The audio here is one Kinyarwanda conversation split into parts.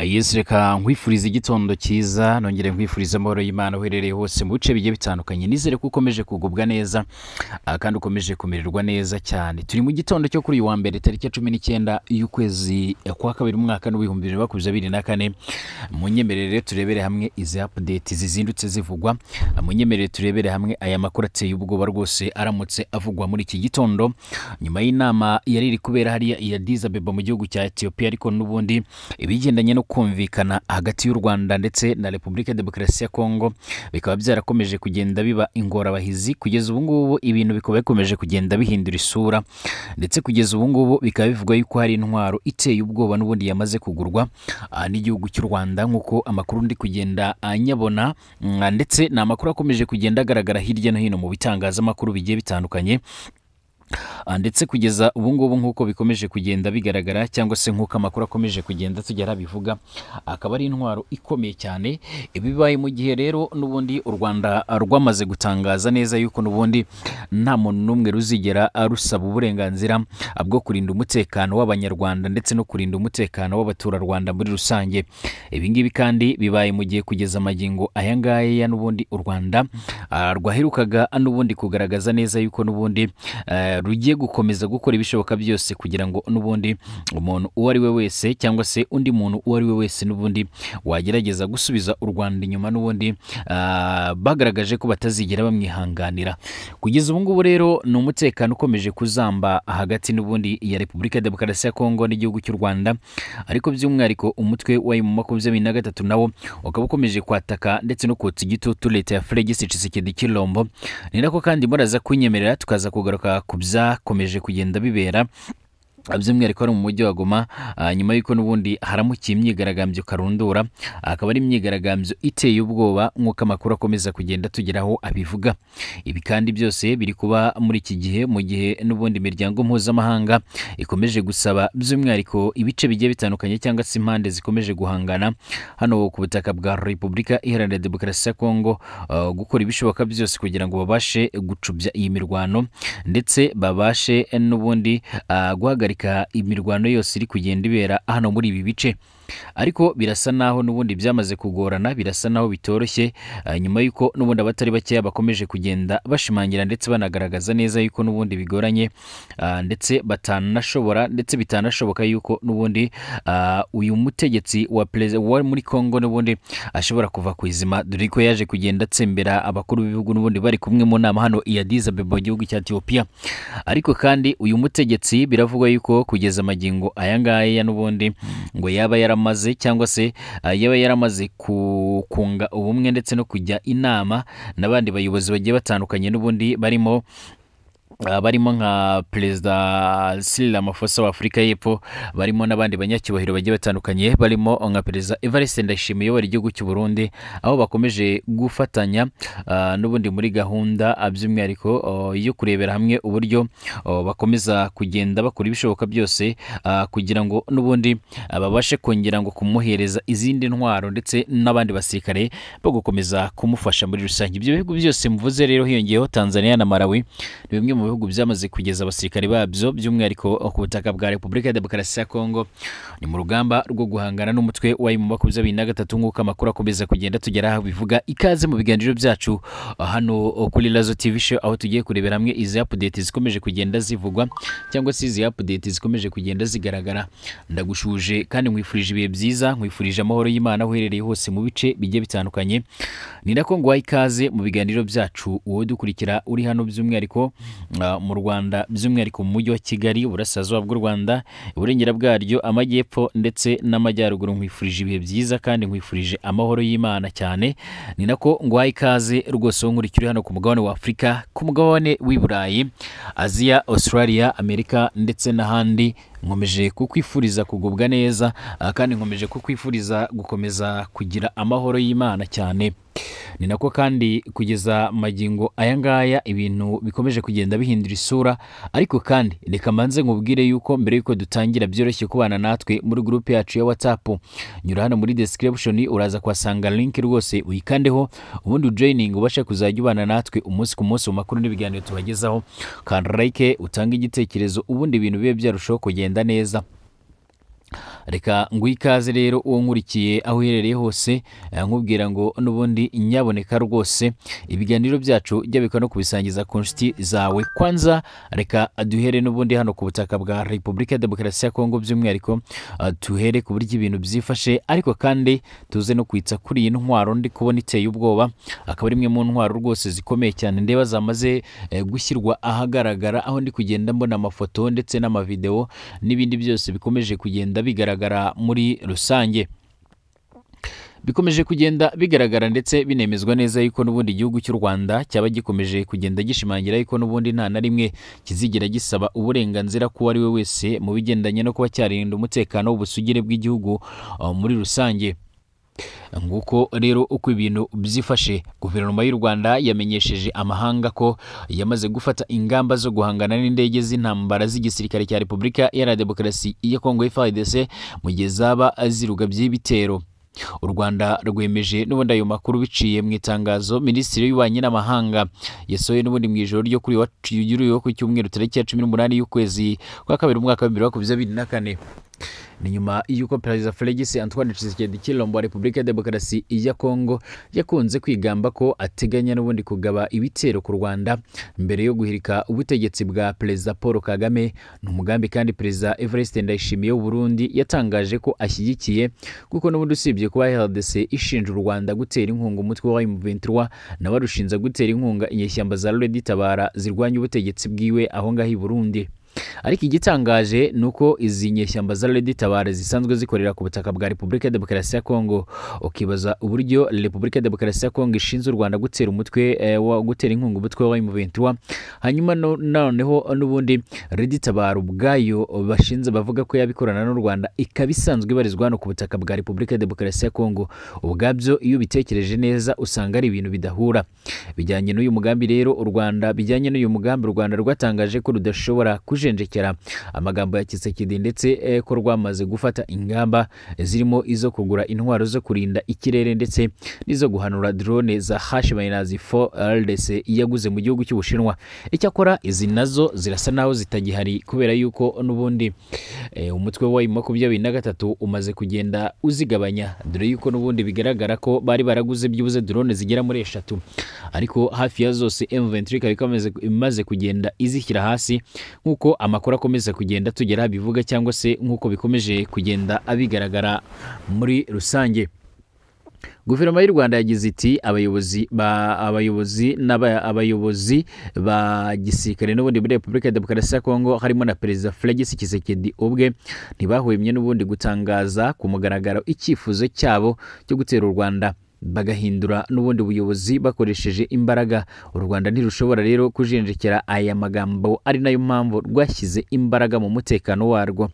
Ah, yesu reka nkwifuriza igitondo cyiza nongere nkwifuriza amahoro y'imana uherereye hose mu bice bigiye bitandukanye nizere ko ukomeje kugubwa neza ah, kandi ukomeje kumererwa neza cyane turi mu gitondo cyo kuri uyu wa mbere tariki ya cumi n'icyenda y'ukwezi eh, kwa kabiri umwaka n'ibihumbi bibiri na makumyabiri na kane munyemerere turebere hamwe izi apudeti zizindutse zivugwa ah, munyemerere turebere hamwe aya makuru ateye ubwoba rwose aramutse avugwa muri iki gitondo nyuma y'inama yari iri kubera hariya iya dizabeba mu gihugu cya etiyopiya ariko n'ubundi ibigendanye no kumvikana hagati y'u rwanda ndetse na repubulika ya demokarasi ya kongo bikaba byarakomeje kugenda biba ingorabahizi kugeza ubu ngubu ibintu bikaba bikomeje kugenda bihindura isura ndetse kugeza ubu ngubu bikaba bivugwa yuko hari intwaro iteye ubwoba n'ubundi yamaze kugurwa ah, n'igihugu cy'u rwanda nk'uko amakuru ndi kugenda anyabona ah, mm, ah, ndetse ni amakuru akomeje kugenda agaragara hirya no hino mu bitangazamakuru bigiye bitandukanye Ah, ndetse kugeza ubu ngubu nk'uko bikomeje kugenda bigaragara cyangwa se nk'uko amakuru akomeje kugenda tugera bivuga akaba ari intwaro ikomeye cyane bibaye mu gihe rero n'ubundi u rwanda rwamaze gutangaza neza yuko n'ubundi nta muntu n'umwe ruzigera rusaba uburenganzira bwo kurinda umutekano w'abanyarwanda ndetse no kurinda umutekano w'abaturarwanda muri rusange ibi kandi bibaye mu gihe kugeza amagingo aya ngaya ya n'ubundi u rwanda ah, rwaherukaga n'ubundi kugaragaza neza yuko n'ubundi eh, rugiye gukomeza gukora ibishoboka byose kugira ngo n'ubundi umuntu uwo ari we wese cyangwa se undi muntu uwo ari we wese n'ubundi wagerageza gusubiza u rwanda inyuma n'ubundi ah, bagaragaje ko batazigera bamwihanganira kugeza ubu ngubu rero ni umutekano ukomeje kuzamba hagati n'ubundi ya repubulika ya demokarasi ya kongo n'igihugu cy'u rwanda ariko by'umwihariko umutwe wa emu makumyabiri na gatatu nawo ukaba ukomeje kwataka ndetse no kotsa igitutu leta ya feregisi cisekedi kilombo ni nako kandi muraza kunyemerera tukaza kugaruka ku byo byakomeje kugenda bibera by'umwihariko ari mu mujyi wa goma ah, nyuma y'uko n'ubundi haramukiye imyigaragambyo karundura akaba ari imyigaragambyo iteye ubwoba nk'uko amakuru akomeza kugenda tugeraho abivuga ibi kandi byose biri kuba muri iki gihe mu gihe n'ubundi imiryango mpuzamahanga ikomeje gusaba by'umwihariko ibice bigiye bitandukanye cyangwa se impande zikomeje guhangana hano ku butaka bwa repubulika iharanira demokarasi ya kongo ah, gukora ibishoboka byose kugira ngo babashe gucubya iyi mirwano ndetse babashe n'ubundi ah, guhagarika guhagarika imirwano yose iri kugenda ibera hano muri ibi bice ariko birasa naho n'ubundi byamaze kugorana birasa naho bitoroshye eh, nyuma y'uko n'ubundi abatari bakeya bakomeje kugenda bashimangira ndetse banagaragaza neza yuko n'ubundi bigoranye eh, ndetse batanashobora ndetse bitanashoboka yuko n'ubundi eh, uyu mutegetsi wa perezida wo muri congo n'ubundi ashobora kuva ku izima dore ko yaje kugenda atsembera abakuru b'ibihugu n'ubundi bari kumwe mu nama hano i Addis mu gihugu cya Ethiopia ariko kandi uyu mutegetsi biravugwa yuko kugeza amagingo aya ngaya n'ubundi ngo yaba yara yamaze cyangwa se ah, yaba yaramaze kunga ubumwe ndetse no kujya inama n'abandi bayobozi bagiye batandukanye n'ubundi barimo barimo nka perezida Cyril Ramaphosa Afurika y'Epfo barimo n'abandi banyacyubahiro bagiye batandukanye barimo nka perezida Evariste Ndayishimiye uyobora igihugu cy'u Burundi aho bakomeje gufatanya uh, n'ubundi muri gahunda by'umwihariko uh, yo kurebera hamwe uburyo uh, bakomeza kugenda bakora ibishoboka byose kugira ngo n'ubundi babashe kongera ngo kumuhereza izindi ntwaro ndetse n'abandi basirikare bo gukomeza kumufasha muri rusange ibyo bihugu byose mvuze rero hiyongeyeho Tanzania na Malawi ni bimwe mu bihugu byamaze kugeza abasirikare babyo by'umwihariko ku butaka bwa Repubulika ya Demokarasi ya Kongo ni mu rugamba rwo guhangana n'umutwe wa mu makumyabiri na gatatu nk'uko amakuru akomeza kugenda tugera aho bivuga ikaze mu biganiro byacu ah, hano oh, kuri Lazo TV show aho tugiye kurebera hamwe izi update zikomeje kugenda zivugwa cyangwa se izi update zikomeje kugenda zigaragara ndagushuje kandi nkwifurije ibihe byiza nkwifurije amahoro y'Imana uherereye hose mu bice bigiye bitandukanye ni nako nguha ikaze mu biganiro byacu uwo dukurikira uri hano by'umwihariko mu rwanda by'umwihariko mu mujyi wa kigali uburasirazuba bw'u rwanda uburengera bwaryo amajyepfo ndetse n'amajyaruguru nkwifurije ibihe byiza kandi nkwifurije amahoro y'imana cyane ni nako nguhaye ikaze rwose wowe nkurikira hano ku mugabane wa afurika ku mugabane w'i burayi aziya australia amerika ndetse n'ahandi nkomeje kukwifuriza kugubwa neza kandi nkomeje kukwifuriza gukomeza kugira amahoro y'imana cyane ni nako kandi kugeza magingo aya ngaya ibintu bikomeje kugenda bihindura isura ariko kandi reka mbanze nkubwire yuko mbere yuko dutangira byoroshye kubana natwe muri gurupe yacu ya watsapu nyura hano muri description uraza kuhasanga link rwose uyikandeho ubundi ujoyiningi ubasha kuzajya ubana natwe umunsi ku munsi mu makuru n'ibiganiro tubagezaho kanda like utange igitekerezo ubundi ibintu bibe byarushaho kugenda neza reka nguhe ikaze rero uwo nkurikiye aho uherereye hose eh, nkubwira ngo n'ubundi nyaboneka rwose ibiganiro byacu byabika no kubisangiza ku nshuti zawe kwanza reka duhere n'ubundi hano ku butaka bwa repubulika ya demokarasi ya kongo by'umwihariko eh, tuhere ku buryo ibintu byifashe ariko kandi tuze no kwitsa kuri iyi ntwaro ndi kubona iteye ubwoba akaba ari imwe mu ntwaro rwose zikomeye cyane ndeba zamaze eh, gushyirwa ahagaragara aho ndi kugenda mbona amafoto ndetse n'amavidewo n'ibindi byose bikomeje kugenda bigaragara bigaragara muri rusange bikomeje kugenda bigaragara ndetse binemezwa neza yuko n'ubundi igihugu cy'u rwanda cyaba gikomeje kugenda gishimangira yuko n'ubundi nta na rimwe kizigira gisaba uburenganzira ku uwo ari we wese mu bigendanye no kuba cyarinda umutekano w'ubusugire bw'igihugu uh, muri rusange nguko rero uko ibintu byifashe guverinoma y'u rwanda yamenyesheje amahanga ko yamaze gufata ingamba zo guhangana n'indege z'intambara z'igisirikare cya repubulika ya la demokarasi ya kongo frdc mu gihe zaba ziruga by'ibitero u rwanda rwemeje n'ubundi ayo makuru biciye mu itangazo minisitiri y'ububanyi n'amahanga yasohoye n'ubundi mu ijoro ryo kuri wa ku cyumweru tariki ya cumi n'umunani y'ukwezi kwa kabiri umwaka wa bibiri makumyabiri na kane ni nyuma y'uko perezida felix antoine tshisekedi kilombo wa repubulika ya demokarasi ya kongo yakunze kwigamba ko ateganya n'ubundi kugaba ibitero ku rwanda mbere yo guhirika ubutegetsi bwa perezida paul kagame ni umugambi kandi perezida evariste ndayishimiye Burundi yatangaje ko ashyigikiye kuko n'ubundi usibye kuba rdc ishinja u rwanda gutera inkunga umutwe wa m23 nawe arushinja gutera inkunga inyeshyamba za reditabara zirwanya ubutegetsi bwiwe aho ngaho i burundi ariko igitangaje ni uko izi nyeshyamba za redi Tabare zisanzwe zikorera ku butaka bwa repubulika ya demokarasi ya kongo ukibaza uburyo repubulika ya demokarasi ya kongo ishinze u rwanda gutera umutwe eh, gutera inkunga umutwe wa emuventura hanyuma noneho n'ubundi redi tabara ubwayo bashinze bavuga ko yabikorana n'u rwanda ikaba isanzwe ibarizwa hano ku butaka bwa repubulika ya demokarasi ya kongo ubwabyo iyo ubitekereje neza usanga ari ibintu bidahura bijyanye n'uyu mugambi rero u rwanda bijyanye n'uyu mugambi u rwanda rwatangaje ko rudashobora kuj kujenjekera amagambo ya kisekedi ndetse eh, ko rwamaze gufata ingamba zirimo izo kugura intwaro zo kurinda ikirere ndetse n'izo guhanura drone za hashi mayinazi fo rdc yaguze mu gihugu cy'ubushinwa icyakora izi nazo zirasa naho zitagihari kubera yuko n'ubundi eh, umutwe wa makumyabiri na gatatu umaze kugenda uzigabanya dore yuko n'ubundi bigaragara ko bari baraguze byibuze drone zigera muri eshatu ariko hafi ya zose m ikaba imaze kugenda izishyira hasi nk'uko amakuru akomeza kugenda tugera bivuga cyangwa se nk'uko bikomeje kugenda abigaragara muri rusange guverinoma y'u rwanda yagize iti abayobozi abayobozi abayobozi ba gisirikare n'ubundi muri repubulika ya demokarasi ya kongo harimo na perezida felix kisekedi ubwe ntibahwemye n'ubundi gutangaza ku mugaragaro icyifuzo cyabo cyo gutera u rwanda bagahindura n'ubundi buyobozi bakoresheje imbaraga u rwanda ntirushobora rero kujenjekera aya magambo ari nayo mpamvu rwashyize imbaraga mu mutekano warwo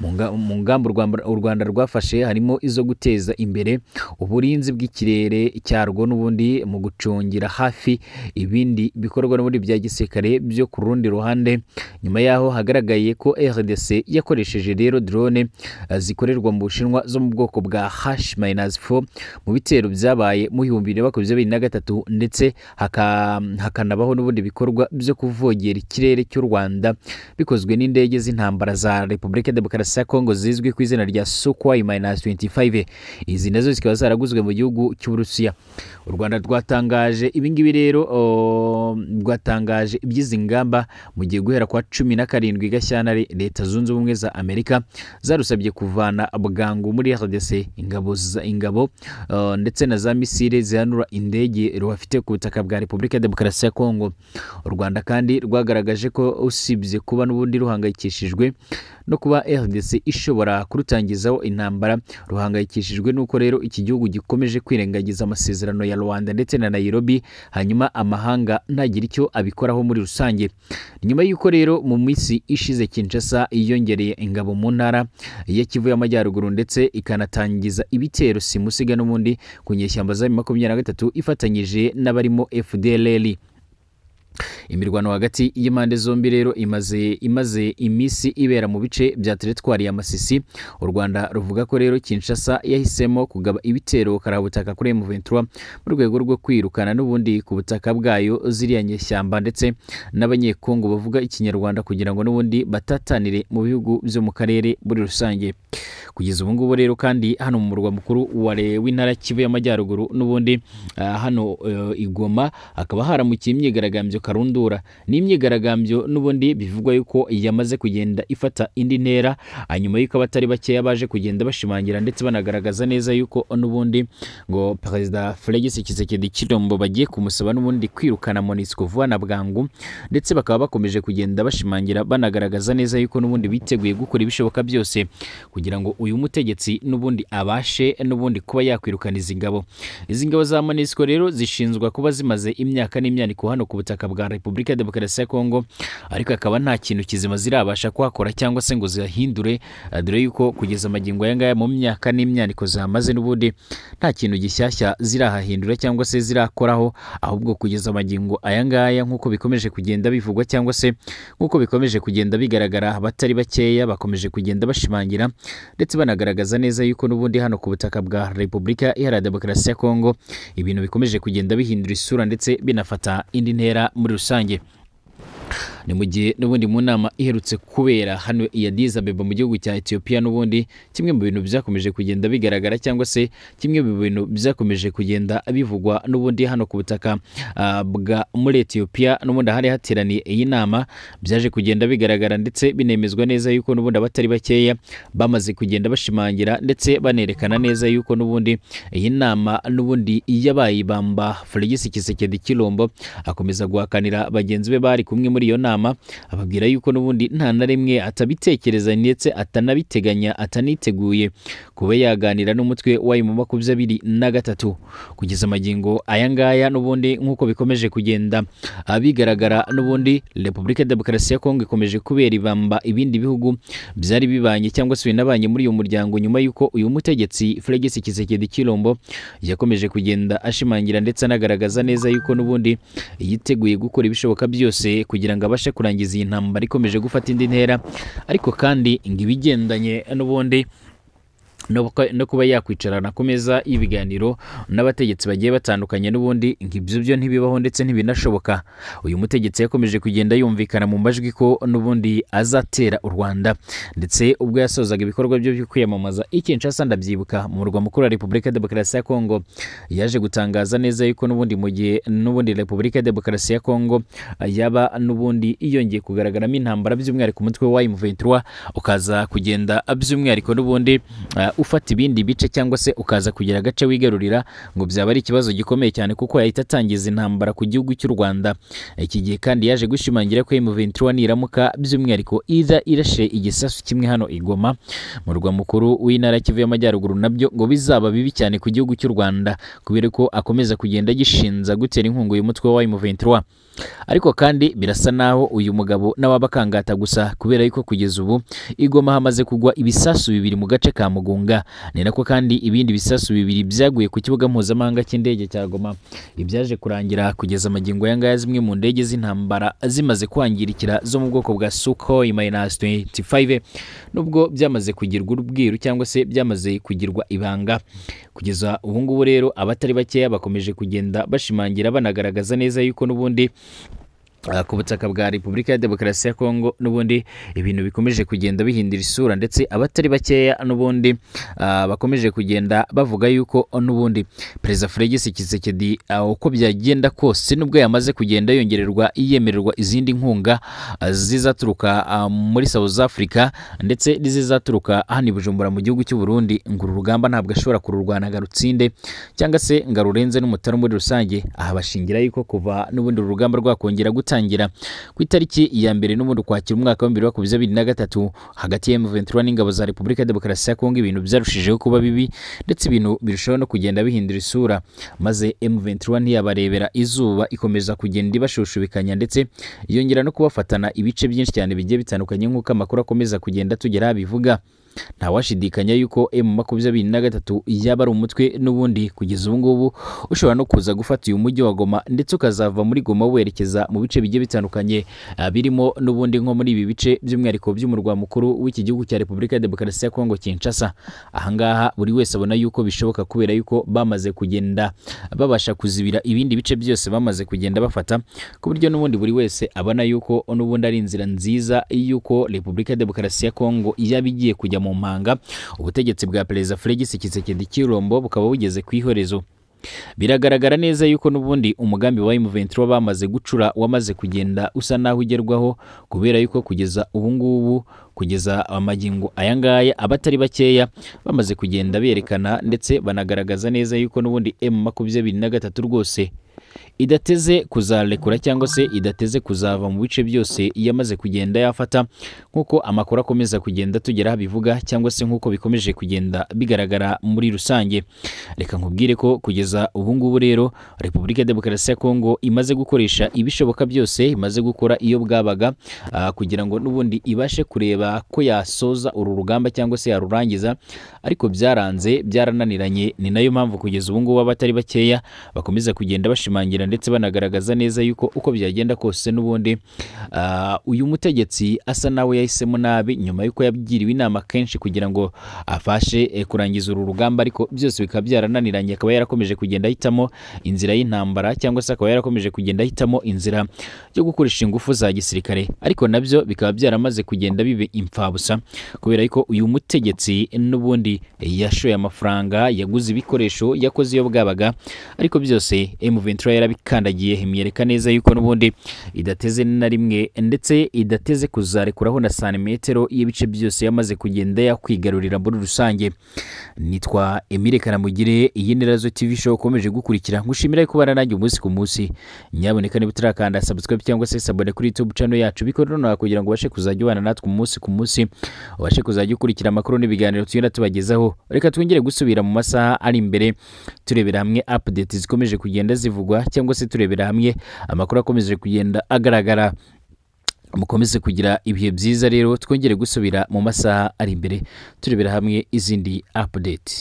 mu ngamba u rwanda rwafashe harimo izo guteza imbere uburinzi bw'ikirere cyarwo n'ubundi mu gucungira hafi ibindi bikorwa n'ubundi bya gisirikare byo ku rundi ruhande nyuma yaho hagaragaye ko rdc yakoresheje rero drone zikorerwa mu bushinwa zo mu bwoko bwa hash mayinazi fo mu bitero bya zabaye mu bihumbi bibiri na makumyabiri na gatatu ndetse hakanabaho n'ubundi bikorwa byo kuvogera ikirere cy'u rwanda bikozwe n'indege z'intambara za repubulika demokarasi ya kongo zizwi ku izina rya sukwai minus 25 izi nazo zikaba zaraguzwe mu gihugu cy'uburusiya u rwanda rwatangaje ibingibi rero rwatangaje iby'izi ngamba mu gihe guhera kwa cumi na karindwi gashyantare leta zunze ubumwe za amerika zarusabye kuvana bwangu muri rdc ingabo, ingabo uh, ndetse na na za misile zihanura indege rubafite ku butaka bwa repubulika ya demokarasi ya kongo u rwanda kandi rwagaragaje ko usibye kuba n'ubundi ruhangayikishijwe no kuba rdc ishobora kurutangizaho intambara ruhangayikishijwe n'uko rero iki gihugu gikomeje kwirengagiza amasezerano ya rwanda ndetse na nairobi hanyuma amahanga ntagira icyo abikoraho muri rusange nyuma y'uko rero mu minsi ishize kinshasa iyongereye ingabo mu ntara ya kivu y'amajyaruguru ndetse ikanatangiza ibitero simusiga n'ubundi kunyereza inyeshyamba za makumyabiri na gatatu ifatanyije n'abarimo FDLR imirwano hagati y'impande zombi rero imaze imaze iminsi ibera mu bice bya teritwari ya masisi u rwanda ruvuga ko rero kinshasa yahisemo kugaba ibitero karabutaka kuri M23 mu rwego rwo kwirukana n'ubundi ku butaka bwayo ziriya nyeshyamba ndetse n'abanyekongo bavuga ikinyarwanda kugira ngo n'ubundi batatanire mu bihugu byo mu karere muri rusange kugeza ubu ngubu rero kandi hano mu murwa mukuru w'intara kivu y'amajyaruguru n'ubundi ah, hano eh, igoma hakaba haramukiye imyigaragambyo karundura ni imyigaragambyo n'ubundi bivugwa yuko yamaze kugenda ifata indi ntera hanyuma yuko abatari bakeya baje kugenda bashimangira ndetse banagaragaza neza yuko n'ubundi ngo perezida Felix Tshisekedi Tshilombo bagiye kumusaba n'ubundi kwirukana Monusco vuba na bwangu ndetse bakaba bakomeje kugenda bashimangira banagaragaza neza yuko n'ubundi biteguye gukora ibishoboka byose kugira ngo uyu mutegetsi n'ubundi abashe n'ubundi kuba yakwirukana izi ngabo izi ngabo za Monusco rero zishinzwa kuba zimaze imyaka n'imyaniko hano ku butaka bwa repubulika ya demokarasi ya kongo ariko akaba nta kintu kizima zirabasha kuhakora cyangwa se ngo zihahindure eh, dore yuko kugeza amagingo aya ngaya mu myaka n'imyaniko zihamaze n'ubundi nta kintu gishyashya zirahahindura cyangwa se zirakoraho ahubwo kugeza amagingo aya ngaya nk'uko bikomeje kugenda bivugwa cyangwa se nk'uko bikomeje kugenda bigaragara abatari bakeya bakomeje kugenda bashimangira ndetse banagaragaza neza yuko n'ubundi hano ku butaka bwa repubulika iharanira demokarasi ya kongo ibintu bikomeje kugenda bihindura isura ndetse binafata indi ntera mu muri rusange ni mu gihe n'ubundi mu nama iherutse kubera hano i Addis mu gihugu cya Ethiopia n'ubundi kimwe mu bintu byakomeje kugenda bigaragara cyangwa se kimwe mu bintu byakomeje kugenda bivugwa n'ubundi hano ku butaka ah, bwa muri Ethiopia n'ubundi hari hateraniye iyi nama byaje kugenda bigaragara ndetse binemezwa neza yuko n'ubundi abatari bakeya bamaze kugenda bashimangira ndetse banerekana neza yuko n'ubundi iyi nama n'ubundi yabayibamba Felix Tshisekedi Chilombo akomeza guhakanira bagenzi be bari kumwe muri iyo nama inama ababwira yuko n'ubundi nta na rimwe atabitekereza ndetse atanabiteganya ataniteguye kuba yaganira n'umutwe wayo mu makumyabiri na gatatu kugeza amagingo aya ngaya n'ubundi nk'uko bikomeje kugenda abigaragara n'ubundi repubulika demokarasi ya kongo ikomeje kubera ibamba ibindi bihugu byari bibanye cyangwa se binabanye muri uyu muryango nyuma y'uko uyu mutegetsi Fregisi Kisekedi kirombo yakomeje kugenda ashimangira ndetse anagaragaza neza yuko n'ubundi yiteguye gukora ibishoboka byose kugira ngo abashe babashe kurangiza iyi ntambara ikomeje gufata indi ntera ariko kandi ngo ibigendanye n'ubundi no kuba yakwicarana ku meza y'ibiganiro n'abategetsi bagiye batandukanye n'ubundi nk'ibyo byo ntibibaho ndetse ntibinashoboka uyu mutegetsi yakomeje kugenda yumvikana mu majwi ko n'ubundi azatera u rwanda ndetse ubwo yasozaga ibikorwa byo byo kwiyamamaza ikinshasa ndabyibuka mu murwa mukuru wa repubulika ya demokarasi ya kongo yaje gutangaza neza yuko n'ubundi mu gihe n'ubundi repubulika ya demokarasi ya kongo yaba n'ubundi yongeye kugaragaramo intambara by'umwihariko umutwe wa m ukaza kugenda by'umwihariko n'ubundi uh, ufata ibindi bice cyangwa se ukaza kugira agace wigarurira ngo byaba ari ikibazo gikomeye cyane kuko yahita atangiza intambara ku gihugu cy'u Rwanda iki gihe kandi yaje gushimangira ko M23 niramuka by'umwihariko iza irashe igisasu kimwe hano igoma Goma mu rwa mukuru w'intara Kivu y'Amajyaruguru nabyo ngo bizaba bibi cyane ku gihugu cy'u Rwanda kubera ko akomeza kugenda gishinza gutera inkunga uyu mutwe wa M23 ariko kandi birasa naho uyu mugabo n'ababakangata gusa kubera yuko kugeza ubu igoma hamaze kugwa ibisasu bibiri mu gace ka Mugunga inkunga ni nako kandi ibindi bisasu bibiri byaguye ku kibuga mpuzamahanga cy'indege cya Goma ibyaje kurangira kugeza amagingo aya ngaya zimwe mu ndege z'intambara zimaze kwangirikira zo mu bwoko bwa Sukhoi minus 25 nubwo byamaze kugirwa urubwiru cyangwa se byamaze kugirwa ibanga kugeza ubu ngubu rero abatari bakeya bakomeje kugenda bashimangira banagaragaza neza yuko n'ubundi Eh, ku butaka bwa repubulika ya demokarasi ya kongo n'ubundi ibintu bikomeje kugenda bihindura isura ndetse abatari bakeya n'ubundi eh, bakomeje kugenda bavuga yuko n'ubundi perezida Fregisi Kisekedi eh, uko byagenda kose nubwo yamaze kugenda yongererwa yemererwa izindi nkunga zizaturuka muri South Africa ndetse n'izizaturuka hano i Bujumbura mu gihugu cy'u Burundi ngo uru rugamba ntabwo ashobora kururwana ngo arutsinde cyangwa se ngo arurenze n'umutara muri rusange aha bashingira yuko kuva n'ubundi uru rugamba rwakongera guta izatangira ku itariki ya mbere n'ubundi ukwakira umwaka w'ibihumbi makumyabiri na gatatu hagati ya M23 n'ingabo za Repubulika ya Demokarasi ya Kongo ibintu byarushijeho kuba bibi ndetse ibintu birushaho no kugenda bihindura isura maze m ntiyabarebera izuba ikomeza kugenda ibashushubikanya ndetse yongera no kubafatana ibice byinshi cyane bigiye bitandukanye nk'uko amakuru akomeza kugenda tugera abivuga ntawashidikanya yuko emu makumyabiri na gatatu yaba ari umutwe n'ubundi kugeza ubu ngubu ushobora no kuza gufata uyu mujyi wa goma ndetse ukazava muri goma werekeza mu bice bigiye bitandukanye ah, birimo n'ubundi nko muri ibi bice by'umwihariko by'umurwa mukuru w'iki gihugu cya repubulika ya demokarasi ya kongo kinshasa ahangaha buri wese abona yuko bishoboka kubera yuko bamaze kugenda babasha kuzibira ibindi bice byose bamaze kugenda bafata ku buryo n'ubundi buri wese abona yuko n'ubundi ari inzira nziza y'uko repubulika ya demokarasi ya kongo yaba igiye kujya mu mpanga ubutegetsi bwa perezida feregisi kisekedi kirombo bukaba bugeze ku ihorezo biragaragara neza yuko n'ubundi umugambi wa M23 bamaze gucura wamaze kugenda usa naho ugerwaho kubera yuko kugeza ubu ngubu kugeza amagingo aya ngaya abatari bakeya bamaze kugenda berekana ndetse banagaragaza neza yuko n'ubundi M23 rwose idateze kuzarekura cyangwa se idateze kuzava mu bice byose iyo kugenda yafata nk'uko amakuru akomeza kugenda tugera abivuga cyangwa se nk'uko bikomeje kugenda bigaragara muri rusange reka nkubwire ko kugeza ubu ngubu rero repubulika ya demokarasi ya kongo imaze gukoresha ibishoboka byose imaze gukora iyo bwabaga kugira ngo n'ubundi ibashe kureba ko yasoza uru rugamba cyangwa se yarurangiza ariko byaranze byarananiranye ni nayo mpamvu kugeza ubu ngubu abatari bakeya bakomeza kugenda bashimangira kubikumira ndetse banagaragaza neza yuko uko byagenda kose n'ubundi uh, uyu mutegetsi asa nawe yahisemo nabi nyuma y'uko yabwiriwe inama kenshi kugira ngo afashe eh, kurangiza uru rugamba ariko byose bikaba byarananiranye akaba yarakomeje kugenda ahitamo inzira y'intambara cyangwa se akaba yarakomeje kugenda ahitamo inzira yo gukoresha ingufu za gisirikare ariko nabyo bikaba byaramaze kugenda bibe imfabusa kubera ko uyu mutegetsi n'ubundi yashoye amafaranga yaguze ibikoresho yakoze iyo bwabaga ariko byose M23 yarabi ikandagiye imwereka neza yuko n'ubundi idateze na rimwe ndetse idateze kuzarekuraho na santimetero y'ibice byose yamaze kugenda yakwigarurira muri rusange nitwa emirekana Karamugire iyi ni Razo TV show ukomeje gukurikira ngushimira kubana nanjye umunsi ku munsi nyaboneka niba utarakanda subscribe cyangwa se sabone kuri YouTube channel yacu bikora nonaha kugira ngo ubashe kuzajya ubana natwe umunsi ku munsi ubashe kuzajya ukurikira amakuru n'ibiganiro tugenda tubagezaho reka twongere gusubira mu masaha ari imbere turebera hamwe update zikomeje kugenda zivugwa cyangwa cyangwa se turebera hamwe amakuru akomeje kugenda agaragara mukomeze kugira ibihe byiza rero twongere gusubira mu masaha ari imbere turebera hamwe izindi apudeti